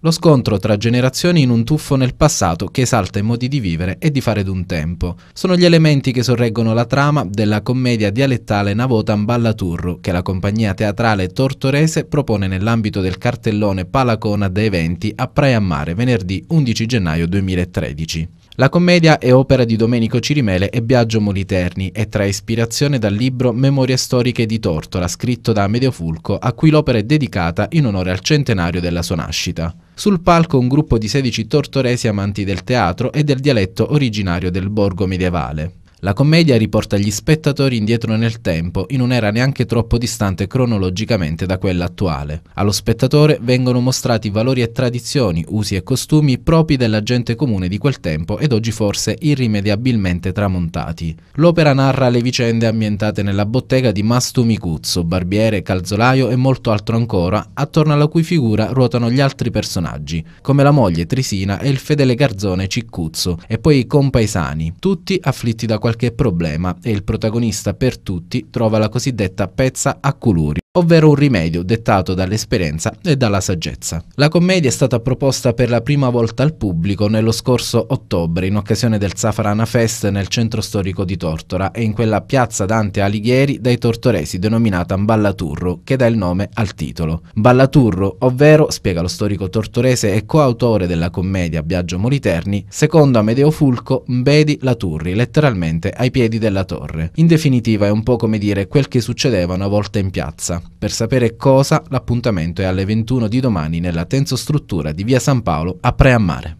Lo scontro tra generazioni in un tuffo nel passato che esalta i modi di vivere e di fare d'un tempo. Sono gli elementi che sorreggono la trama della commedia dialettale Navotan Ballaturru che la compagnia teatrale tortorese propone nell'ambito del cartellone Palacona dei Venti a Praia Mare venerdì 11 gennaio 2013. La commedia è opera di Domenico Cirimele e Biagio Moliterni e trae ispirazione dal libro Memorie storiche di Tortola, scritto da Amedeo Fulco, a cui l'opera è dedicata in onore al centenario della sua nascita. Sul palco un gruppo di 16 tortoresi amanti del teatro e del dialetto originario del borgo medievale. La commedia riporta gli spettatori indietro nel tempo, in un'era neanche troppo distante cronologicamente da quella attuale. Allo spettatore vengono mostrati valori e tradizioni, usi e costumi propri della gente comune di quel tempo ed oggi forse irrimediabilmente tramontati. L'opera narra le vicende ambientate nella bottega di Mastu Micuzzo, barbiere, calzolaio e molto altro ancora, attorno alla cui figura ruotano gli altri personaggi, come la moglie Trisina e il fedele garzone Ciccuzzo, e poi i compaesani, tutti afflitti da qualche problema e il protagonista per tutti trova la cosiddetta pezza a colori ovvero un rimedio dettato dall'esperienza e dalla saggezza. La commedia è stata proposta per la prima volta al pubblico nello scorso ottobre in occasione del Safarana Fest nel centro storico di Tortora e in quella piazza Dante Alighieri dai tortoresi denominata Ballaturro, che dà il nome al titolo. Ballaturro, ovvero, spiega lo storico tortorese e coautore della commedia Biagio Moliterni, secondo Amedeo Fulco, Mbedi Laturri, letteralmente direttamente ai piedi della torre. In definitiva è un po' come dire quel che succedeva una volta in piazza. Per sapere cosa, l'appuntamento è alle 21 di domani nella struttura di via San Paolo a Preammare.